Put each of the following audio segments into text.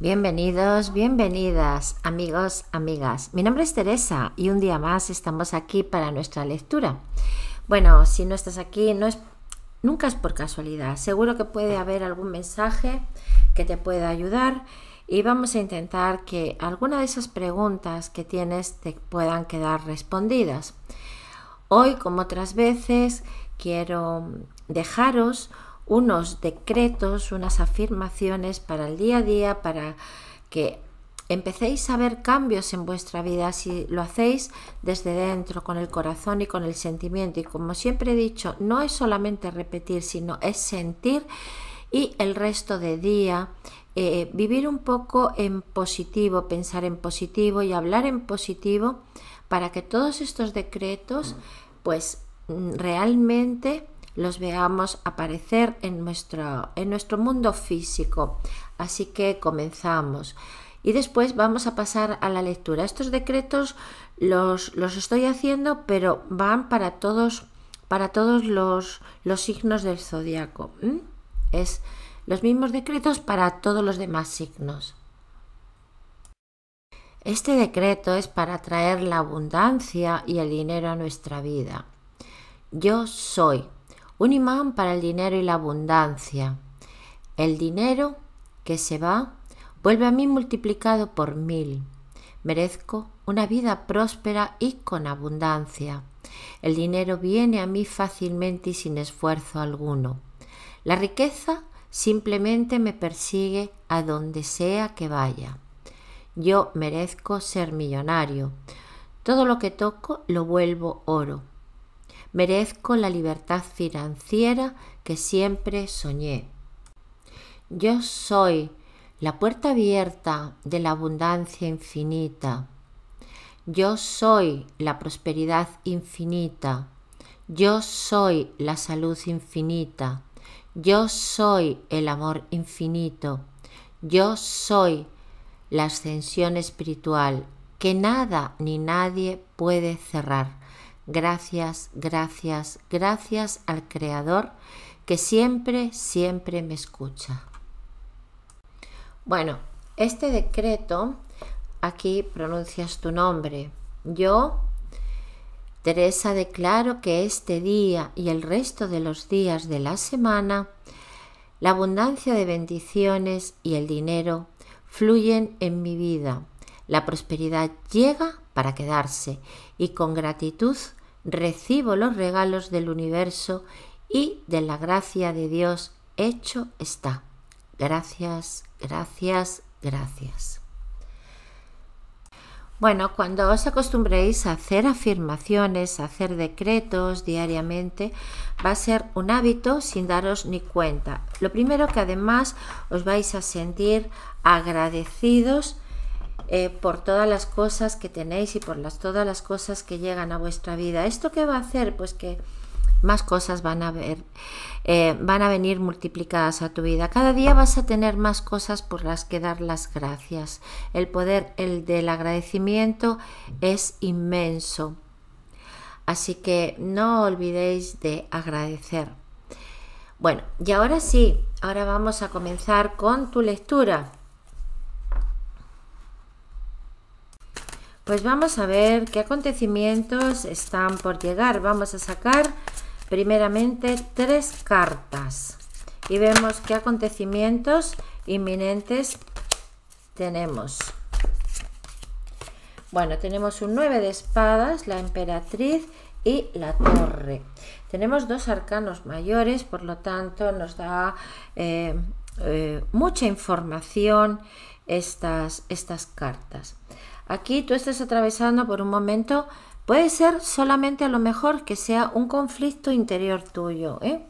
Bienvenidos, bienvenidas, amigos, amigas. Mi nombre es Teresa y un día más estamos aquí para nuestra lectura. Bueno, si no estás aquí, no es, nunca es por casualidad. Seguro que puede haber algún mensaje que te pueda ayudar y vamos a intentar que alguna de esas preguntas que tienes te puedan quedar respondidas. Hoy, como otras veces, quiero dejaros unos decretos, unas afirmaciones para el día a día, para que empecéis a ver cambios en vuestra vida si lo hacéis desde dentro, con el corazón y con el sentimiento. Y como siempre he dicho, no es solamente repetir, sino es sentir y el resto de día eh, vivir un poco en positivo, pensar en positivo y hablar en positivo para que todos estos decretos pues mm, realmente los veamos aparecer en nuestro, en nuestro mundo físico. Así que comenzamos. Y después vamos a pasar a la lectura. Estos decretos los, estoy haciendo, pero van para todos, para todos los, signos del zodiaco. Es los mismos decretos para todos los demás signos. Este decreto es para traer la abundancia y el dinero a nuestra vida. Yo soy un imán para el dinero y la abundancia. El dinero que se va vuelve a mí multiplicado por mil. Merezco una vida próspera y con abundancia. El dinero viene a mí fácilmente y sin esfuerzo alguno. La riqueza simplemente me persigue a donde sea que vaya. Yo merezco ser millonario. Todo lo que toco lo vuelvo oro merezco la libertad financiera que siempre soñé. Yo soy la puerta abierta de la abundancia infinita. Yo soy la prosperidad infinita. Yo soy la salud infinita. Yo soy el amor infinito. Yo soy la ascensión espiritual que nada ni nadie puede cerrar Gracias, gracias, gracias al Creador que siempre, siempre me escucha. Bueno, este decreto, aquí pronuncias tu nombre. Yo, Teresa, declaro que este día y el resto de los días de la semana, la abundancia de bendiciones y el dinero fluyen en mi vida. La prosperidad llega para quedarse y con gratitud recibo los regalos del universo y de la gracia de Dios hecho está. Gracias, gracias, gracias. Bueno, cuando os acostumbréis a hacer afirmaciones, a hacer decretos diariamente, va a ser un hábito sin daros ni cuenta. Lo primero que además os vais a sentir agradecidos eh, por todas las cosas que tenéis y por las, todas las cosas que llegan a vuestra vida. ¿Esto qué va a hacer? Pues que más cosas van a ver, eh, van a venir multiplicadas a tu vida. Cada día vas a tener más cosas por las que dar las gracias. El poder, el del agradecimiento es inmenso. Así que no olvidéis de agradecer. Bueno, y ahora sí, ahora vamos a comenzar con tu lectura. Pues vamos a ver qué acontecimientos están por llegar. Vamos a sacar primeramente tres cartas y vemos qué acontecimientos inminentes tenemos. Bueno, tenemos un 9 de espadas, la emperatriz y la torre. Tenemos dos arcanos mayores, por lo tanto nos da eh, eh, mucha información estas, estas cartas. Aquí tú estás atravesando por un momento, puede ser solamente a lo mejor que sea un conflicto interior tuyo, ¿eh?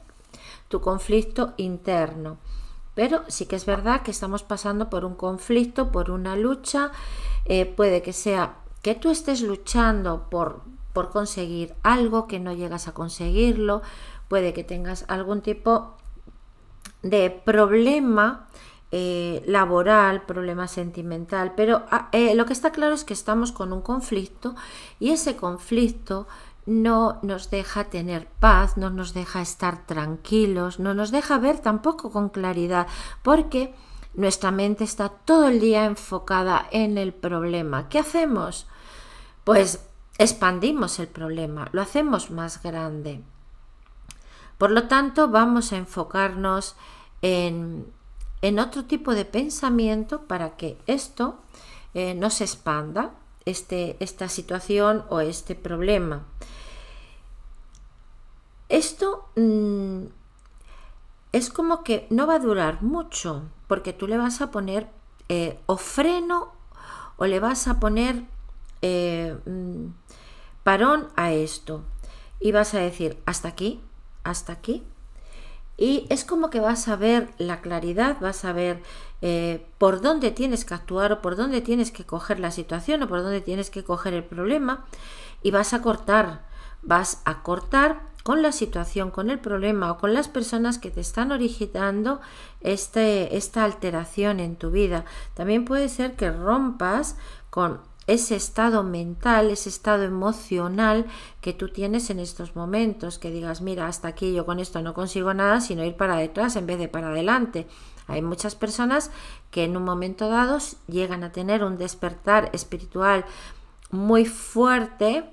tu conflicto interno. Pero sí que es verdad que estamos pasando por un conflicto, por una lucha. Eh, puede que sea que tú estés luchando por, por conseguir algo, que no llegas a conseguirlo. Puede que tengas algún tipo de problema eh, laboral, problema sentimental, pero ah, eh, lo que está claro es que estamos con un conflicto y ese conflicto no nos deja tener paz, no nos deja estar tranquilos, no nos deja ver tampoco con claridad, porque nuestra mente está todo el día enfocada en el problema. ¿Qué hacemos? Pues expandimos el problema, lo hacemos más grande. Por lo tanto, vamos a enfocarnos en en otro tipo de pensamiento para que esto eh, no se expanda, este, esta situación o este problema. Esto mm, es como que no va a durar mucho porque tú le vas a poner eh, o freno o le vas a poner eh, mm, parón a esto y vas a decir hasta aquí, hasta aquí y es como que vas a ver la claridad, vas a ver eh, por dónde tienes que actuar o por dónde tienes que coger la situación o por dónde tienes que coger el problema y vas a cortar, vas a cortar con la situación, con el problema o con las personas que te están originando este, esta alteración en tu vida. También puede ser que rompas con ese estado mental, ese estado emocional que tú tienes en estos momentos, que digas, mira, hasta aquí yo con esto no consigo nada, sino ir para detrás en vez de para adelante. Hay muchas personas que en un momento dado llegan a tener un despertar espiritual muy fuerte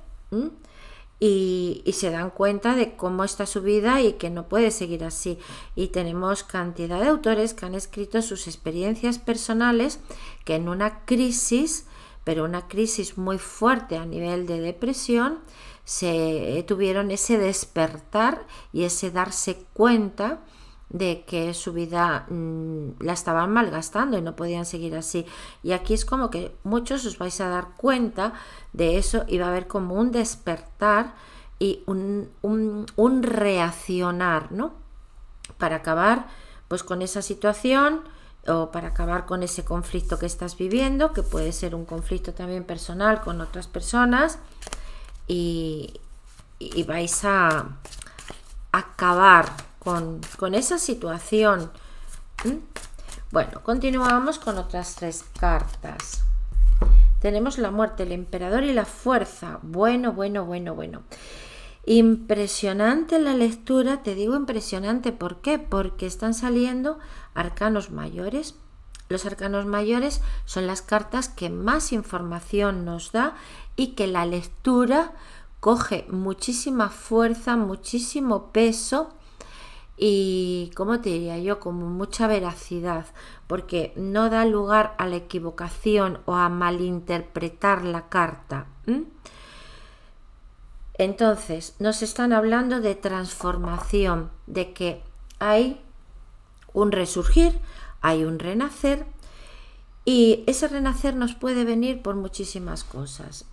y, y, se dan cuenta de cómo está su vida y que no puede seguir así. Y tenemos cantidad de autores que han escrito sus experiencias personales que en una crisis pero una crisis muy fuerte a nivel de depresión, se eh, tuvieron ese despertar y ese darse cuenta de que su vida mm, la estaban malgastando y no podían seguir así. Y aquí es como que muchos os vais a dar cuenta de eso y va a haber como un despertar y un, un reaccionar, ¿no? Para acabar pues con esa situación o para acabar con ese conflicto que estás viviendo, que puede ser un conflicto también personal con otras personas, y, vais a acabar con, con esa situación. ¿Mm? Bueno, continuamos con otras tres cartas. Tenemos la muerte, el emperador y la fuerza. Bueno, bueno, bueno, bueno. Impresionante la lectura, te digo impresionante, ¿por qué? Porque están saliendo arcanos mayores. Los arcanos mayores son las cartas que más información nos da y que la lectura coge muchísima fuerza, muchísimo peso y, como te diría yo, como mucha veracidad, porque no da lugar a la equivocación o a malinterpretar la carta. Entonces, nos están hablando de transformación, de que hay un resurgir, hay un renacer, y ese renacer nos puede venir por muchísimas cosas.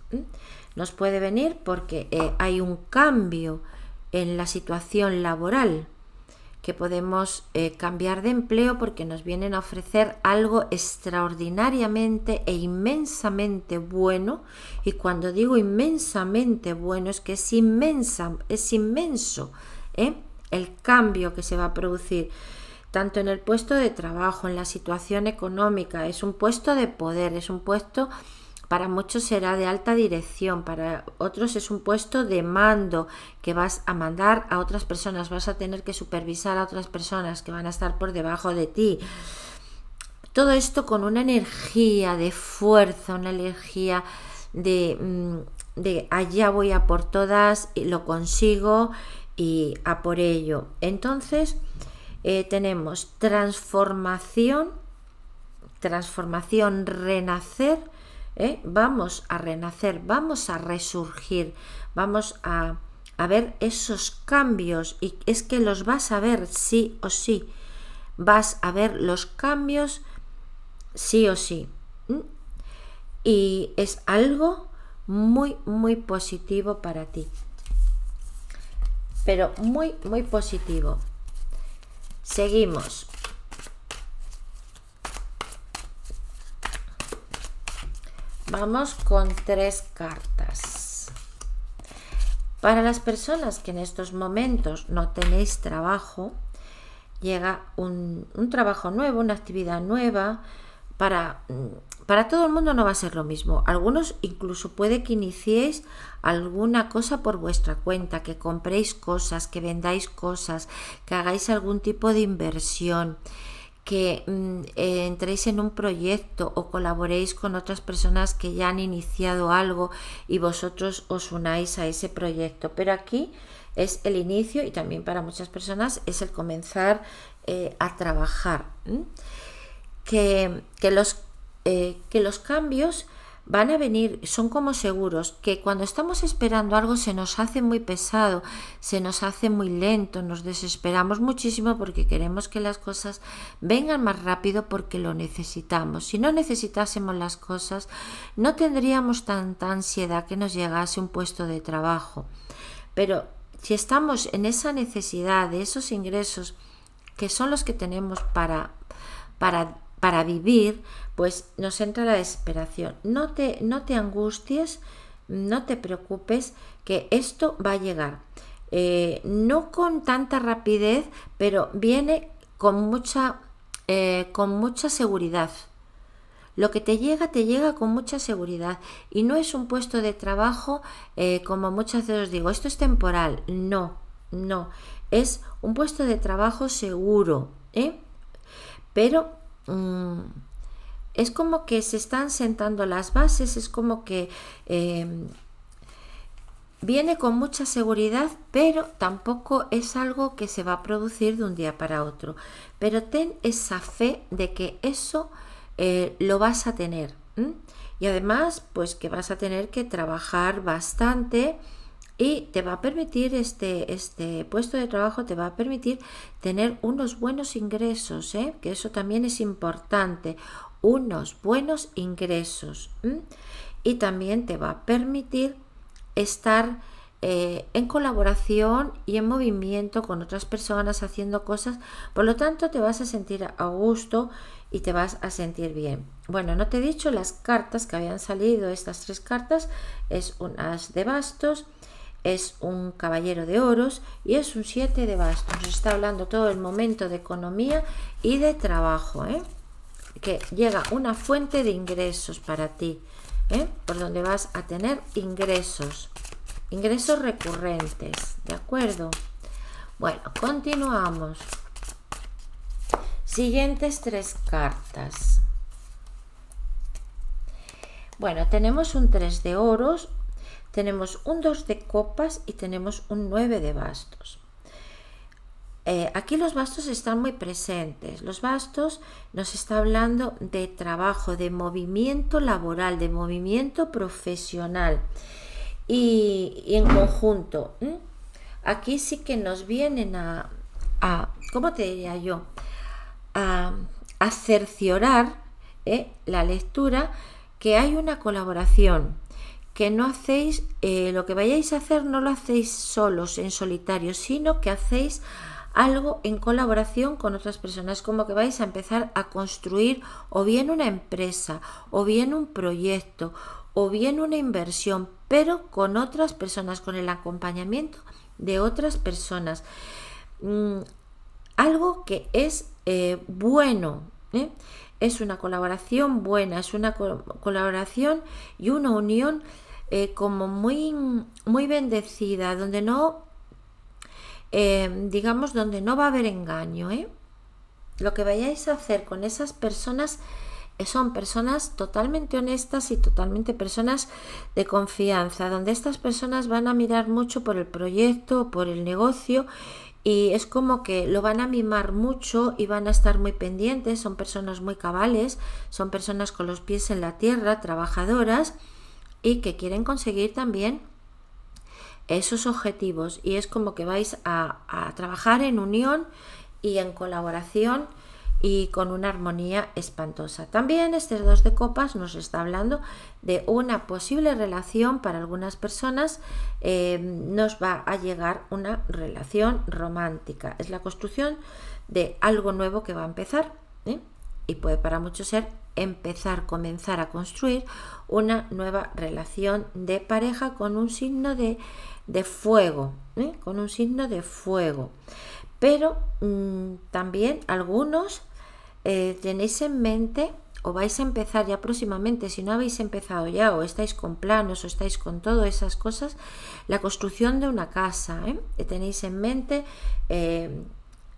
Nos puede venir porque eh, hay un cambio en la situación laboral, que podemos eh, cambiar de empleo porque nos vienen a ofrecer algo extraordinariamente e inmensamente bueno. Y cuando digo inmensamente bueno es que es inmensa, es inmenso ¿eh? el cambio que se va a producir tanto en el puesto de trabajo, en la situación económica, es un puesto de poder, es un puesto para muchos será de alta dirección, para otros es un puesto de mando que vas a mandar a otras personas, vas a tener que supervisar a otras personas que van a estar por debajo de ti. Todo esto con una energía de fuerza, una energía de, mm, de allá voy a por todas, y lo consigo y a por ello. Entonces eh, tenemos transformación, transformación, renacer ¿eh? vamos a renacer, vamos a resurgir, vamos a, ver esos cambios y es que los vas a ver sí o sí, vas a ver los cambios sí o sí. Y es algo muy, muy positivo para ti. Pero muy, muy positivo. Seguimos. Vamos con tres cartas. Para las personas que en estos momentos no tenéis trabajo, llega un, trabajo nuevo, una actividad nueva, para, mm, para, todo el mundo no va a ser lo mismo. Algunos incluso puede que iniciéis alguna cosa por vuestra cuenta, que compréis cosas, que vendáis cosas, que hagáis algún tipo de inversión que mm, eh, entréis en un proyecto o colaboréis con otras personas que ya han iniciado algo y vosotros os unáis a ese proyecto. Pero aquí es el inicio y también para muchas personas es el comenzar eh, a trabajar. Que, los, eh, que los cambios van a venir, son como seguros, que cuando estamos esperando algo se nos hace muy pesado, se nos hace muy lento, nos desesperamos muchísimo porque queremos que las cosas vengan más rápido porque lo necesitamos. Si no necesitásemos las cosas, no tendríamos tanta ansiedad que nos llegase un puesto de trabajo. Pero si estamos en esa necesidad de esos ingresos, que son los que tenemos para, para para vivir, pues nos entra la desesperación. No te, no te angusties, no te preocupes, que esto va a llegar. Eh, no con tanta rapidez, pero viene con mucha, eh, con mucha seguridad. Lo que te llega, te llega con mucha seguridad. Y no es un puesto de trabajo, eh, como muchas veces os digo, esto es temporal. No, no. Es un puesto de trabajo seguro. ¿eh? Pero Mm, es como que se están sentando las bases, es como que em, viene con mucha seguridad, pero tampoco es algo que se va a producir de un día para otro. Pero ten esa fe de que eso eh, lo vas a tener. Y además, pues que vas a tener que trabajar bastante y te va a permitir este, este puesto de trabajo, te va a permitir tener unos buenos ingresos, ¿eh? que eso también es importante, unos buenos ingresos. Y también te va a permitir estar eh, en colaboración y en movimiento con otras personas haciendo cosas, por lo tanto te vas a sentir a gusto y te vas a sentir bien. Bueno, no te he dicho las cartas que habían salido, estas tres cartas, es un de bastos, es un caballero de oros y es un 7 de bastos. Está hablando todo el momento de economía y de trabajo, ¿eh? que llega una fuente de ingresos para ti, ¿eh? por donde vas a tener ingresos, ingresos recurrentes, ¿de acuerdo? Bueno, continuamos. Siguientes tres cartas. Bueno, tenemos un 3 de oros, tenemos un 2 de copas y tenemos un 9 de bastos. Eh, aquí los bastos están muy presentes. Los bastos nos está hablando de trabajo, de movimiento laboral, de movimiento profesional y, en conjunto. Aquí sí que nos vienen a, ¿cómo te diría yo? A, cerciorar ¿eh? la lectura que hay una colaboración, que no hacéis, eh, lo que vayáis a hacer no lo hacéis solos, en solitario, sino que hacéis algo en colaboración con otras personas, como que vais a empezar a construir o bien una empresa, o bien un proyecto, o bien una inversión, pero con otras personas, con el acompañamiento de otras personas. Mm, algo que es eh, bueno, ¿eh? es una colaboración buena, es una colaboración y una unión eh, como muy, muy bendecida, donde no, eh, digamos, donde no va a haber engaño. ¿eh? Lo que vayáis a hacer con esas personas eh, son personas totalmente honestas y totalmente personas de confianza, donde estas personas van a mirar mucho por el proyecto, por el negocio y es como que lo van a mimar mucho y van a estar muy pendientes, son personas muy cabales, son personas con los pies en la tierra, trabajadoras y que quieren conseguir también esos objetivos y es como que vais a, trabajar en unión y en colaboración y con una armonía espantosa. También este dos de copas nos está hablando de una posible relación para algunas personas, eh, nos va a llegar una relación romántica. Es la construcción de algo nuevo que va a empezar ¿eh? y puede para muchos ser empezar, comenzar a construir una nueva relación de pareja con un signo de, de fuego, ¿eh? con un signo de fuego. Pero mm, también algunos eh, tenéis en mente o vais a empezar ya próximamente, si no habéis empezado ya o estáis con planos o estáis con todas esas cosas, la construcción de una casa. que ¿eh? Tenéis en mente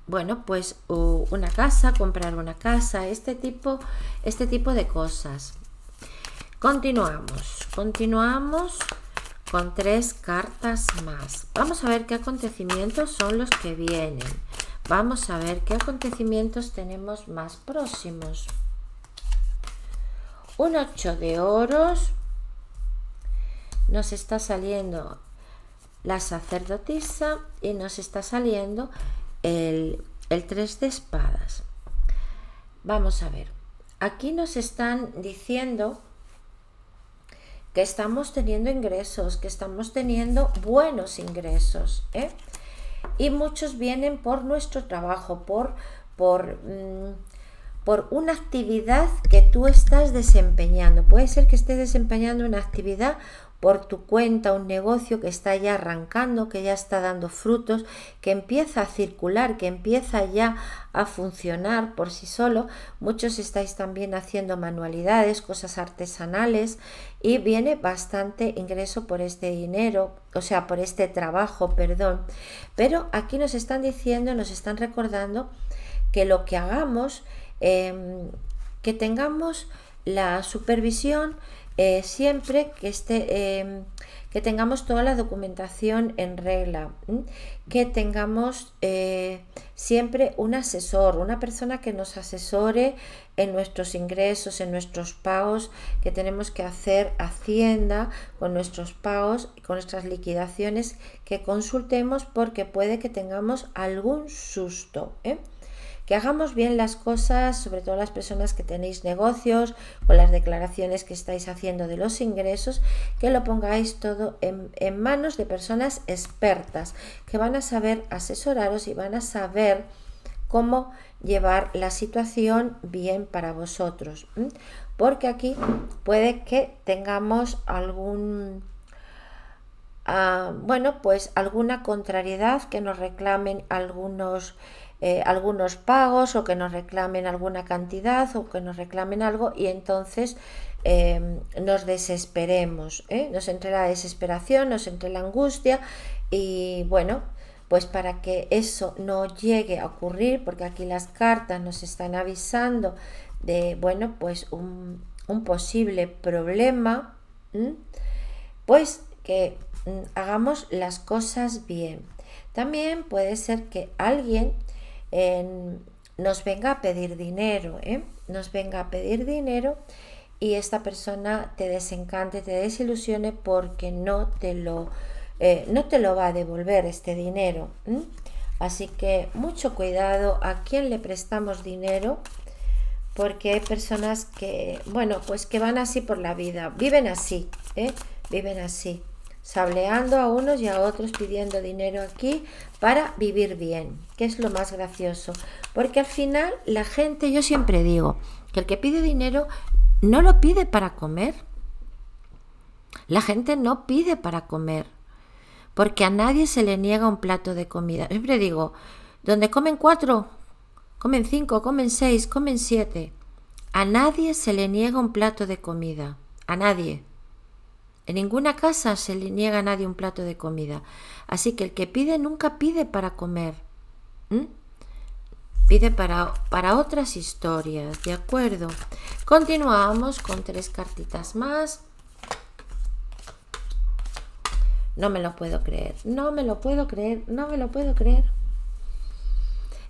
bueno, pues una casa, comprar una casa, este tipo, este tipo de cosas. Continuamos, continuamos con tres cartas más. Vamos a ver qué acontecimientos son los que vienen. Vamos a ver qué acontecimientos tenemos más próximos. Un 8 de oros. Nos está saliendo la sacerdotisa y nos está saliendo el, tres 3 de espadas. Vamos a ver, aquí nos están diciendo que estamos teniendo ingresos, que estamos teniendo buenos ingresos. ¿eh? Y muchos vienen por nuestro trabajo, por, por, mm, por una actividad que tú estás desempeñando. Puede ser que estés desempeñando una actividad por tu cuenta un negocio que está ya arrancando, que ya está dando frutos, que empieza a circular, que empieza ya a funcionar por sí solo. Muchos estáis también haciendo manualidades, cosas artesanales y viene bastante ingreso por este dinero, o sea, por este trabajo, perdón. Pero aquí nos están diciendo, nos están recordando que lo que hagamos, em, que tengamos la supervisión, eh, siempre que, esté em, que tengamos toda la documentación en regla, que tengamos eh, siempre un asesor, una persona que nos asesore en nuestros ingresos, en nuestros pagos que tenemos que hacer Hacienda, con nuestros pagos, con nuestras liquidaciones, que consultemos porque puede que tengamos algún susto. ¿eh? que hagamos bien las cosas, sobre todo las personas que tenéis negocios, con las declaraciones que estáis haciendo de los ingresos, que lo pongáis todo en, manos de personas expertas, que van a saber asesoraros y van a saber cómo llevar la situación bien para vosotros. Porque aquí puede que tengamos algún ah, bueno, pues alguna contrariedad que nos reclamen algunos eh, algunos pagos o que nos reclamen alguna cantidad o que nos reclamen algo y entonces eh, nos desesperemos, ¿eh? nos entre la desesperación, nos entre la angustia y bueno, pues para que eso no llegue a ocurrir, porque aquí las cartas nos están avisando de, bueno, pues un, posible problema, pues que mm, hagamos las cosas bien. También puede ser que alguien en, nos venga a pedir dinero, ¿eh? nos venga a pedir dinero y esta persona te desencante, te desilusione porque no te lo, eh, no te lo va a devolver este dinero. Así que mucho cuidado a quién le prestamos dinero porque hay personas que, bueno, pues que van así por la vida, viven así, ¿eh? viven así sableando a unos y a otros, pidiendo dinero aquí para vivir bien, que es lo más gracioso. Porque al final la gente, yo siempre digo, que el que pide dinero no lo pide para comer. La gente no pide para comer, porque a nadie se le niega un plato de comida. Siempre digo, donde comen cuatro, comen cinco, comen seis, comen siete. A nadie se le niega un plato de comida. A nadie. En ninguna casa se le niega a nadie un plato de comida. Así que el que pide nunca pide para comer. Pide para, para otras historias, ¿de acuerdo? Continuamos con tres cartitas más. No me lo puedo creer, no me lo puedo creer, no me lo puedo creer.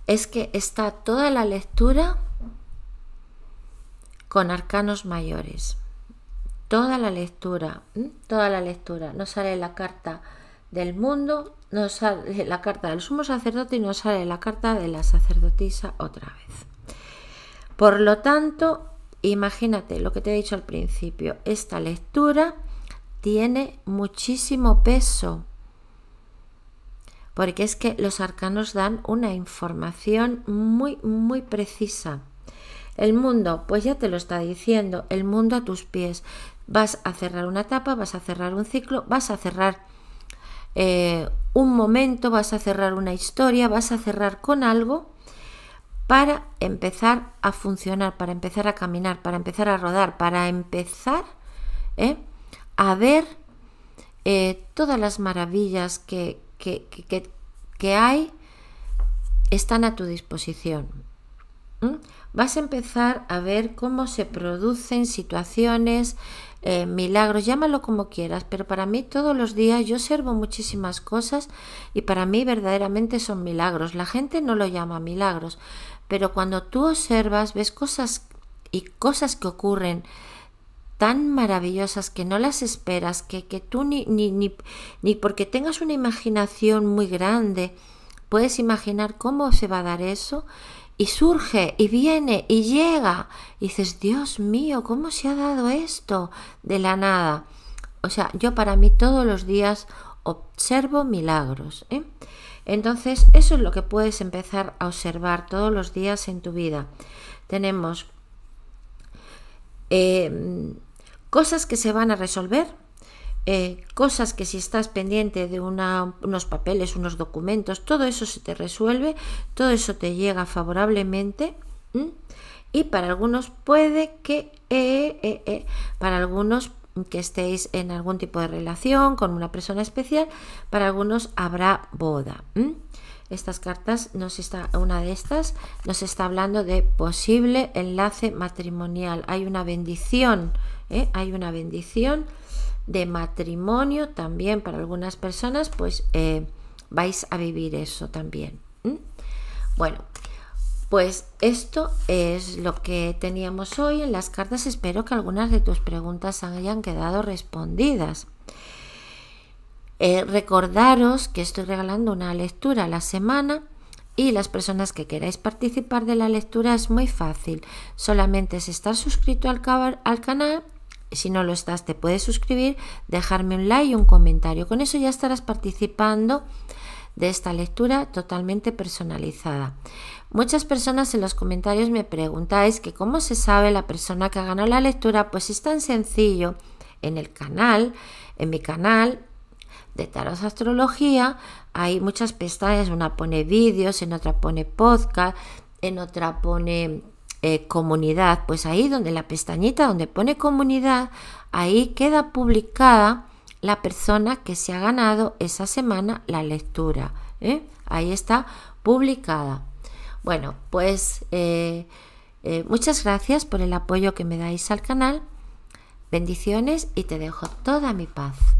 Es que está toda la lectura con arcanos mayores toda la lectura, toda la lectura. no sale la carta del mundo, no sale la carta del sumo sacerdote y no sale la carta de la sacerdotisa otra vez. Por lo tanto, imagínate lo que te he dicho al principio, esta lectura tiene muchísimo peso, porque es que los arcanos dan una información muy, muy precisa. El mundo, pues ya te lo está diciendo, el mundo a tus pies vas a cerrar una etapa, vas a cerrar un ciclo, vas a cerrar eh, un momento, vas a cerrar una historia, vas a cerrar con algo para empezar a funcionar, para empezar a caminar, para empezar a rodar, para empezar eh, a ver eh, todas las maravillas que, que, hay están a tu disposición. Vas a empezar a ver cómo se producen situaciones, eh, milagros, llámalo como quieras, pero para mí todos los días yo observo muchísimas cosas y para mí verdaderamente son milagros. La gente no lo llama milagros, pero cuando tú observas, ves cosas y cosas que ocurren tan maravillosas que no las esperas, que, que tú ni, ni, ni, ni porque tengas una imaginación muy grande, puedes imaginar cómo se va a dar eso y surge y viene y llega y dices, Dios mío, ¿cómo se ha dado esto de la nada? O sea, yo para mí todos los días observo milagros. ¿eh? Entonces, eso es lo que puedes empezar a observar todos los días en tu vida. Tenemos eh, cosas que se van a resolver eh, cosas que si estás pendiente de una, unos papeles, unos documentos, todo eso se te resuelve, todo eso te llega favorablemente. Y para algunos puede que, eh, eh, para algunos que estéis en algún tipo de relación con una persona especial, para algunos habrá boda. Estas cartas nos está, una de estas nos está hablando de posible enlace matrimonial. Hay una bendición, hay una bendición de matrimonio también para algunas personas, pues eh, vais a vivir eso también. Bueno, pues esto es lo que teníamos hoy en las cartas. Espero que algunas de tus preguntas hayan quedado respondidas. Eh, recordaros que estoy regalando una lectura a la semana y las personas que queráis participar de la lectura es muy fácil. Solamente es estar suscrito al, al canal si no lo estás, te puedes suscribir, dejarme un like y un comentario. Con eso ya estarás participando de esta lectura totalmente personalizada. Muchas personas en los comentarios me preguntáis que cómo se sabe la persona que ha ganado la lectura, pues es tan sencillo. En el canal, en mi canal de Tarot Astrología, hay muchas pestañas, una pone vídeos, en otra pone podcast, en otra pone eh, comunidad, pues ahí donde la pestañita donde pone comunidad, ahí queda publicada la persona que se ha ganado esa semana la lectura. ¿eh? Ahí está publicada. Bueno, pues eh, muchas gracias por el apoyo que me dais al canal. Bendiciones y te dejo toda mi paz.